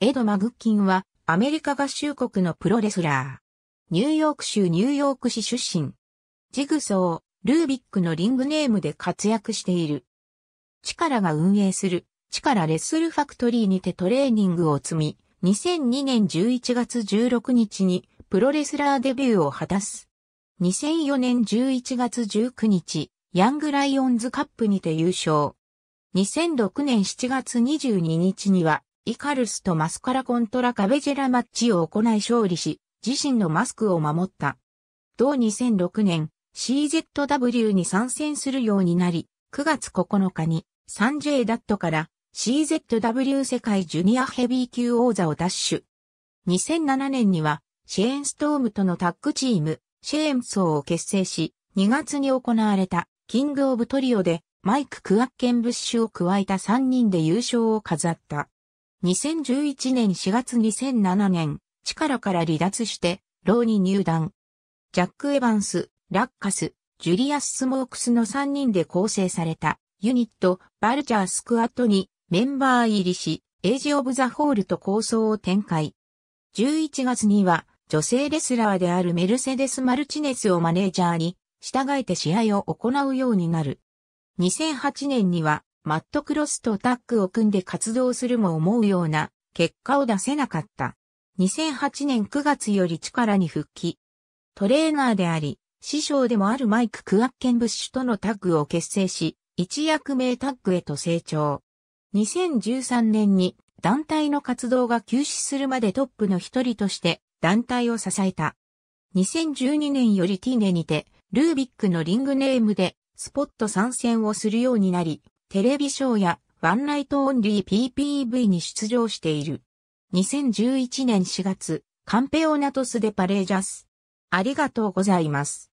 エド・マグッキンは、アメリカ合衆国のプロレスラー。ニューヨーク州ニューヨーク市出身。ジグソー、ルービックのリングネームで活躍している。チカラが運営する、チカラレッスルファクトリーにてトレーニングを積み、2002年11月16日にプロレスラーデビューを果たす。2004年11月19日、ヤングライオンズカップにて優勝。2006年7月22日には、イカルスとマスカラコントラカベジェラマッチを行い勝利し、自身のマスクを守った。同2006年、CZW に参戦するようになり、9月9日にサンジェイ・ダットから CZW 世界ジュニアヘビー級王座を奪取。2007年にはシェーンストームとのタッグチーム、シェーンソーを結成し、2月に行われたキングオブトリオでマイク・クアッケンブッシュを加えた3人で優勝を飾った。2011年4月2007年、力から離脱して、ローに入団。ジャック・エヴァンス、ラッカス、ジュリアス・スモークスの3人で構成されたユニット、バルチャー・スクワットにメンバー入りし、エイジ・オブ・ザ・ホールと構想を展開。11月には、女性レスラーであるメルセデス・マルチネスをマネージャーに、従えて試合を行うようになる。2008年には、マットクロスとタッグを組んで活動するも思うような結果を出せなかった。2008年9月より力に復帰。トレーナーであり、師匠でもあるマイク・クアッケンブッシュとのタッグを結成し、一役名タッグへと成長。2013年に団体の活動が休止するまでトップの一人として団体を支えた。2012年よりティーネにて、ルービックのリングネームでスポット参戦をするようになり、テレビショーやワンライトオンリー PPV に出場している。2011年4月、カンペオナトスデパレージャス。ありがとうございます。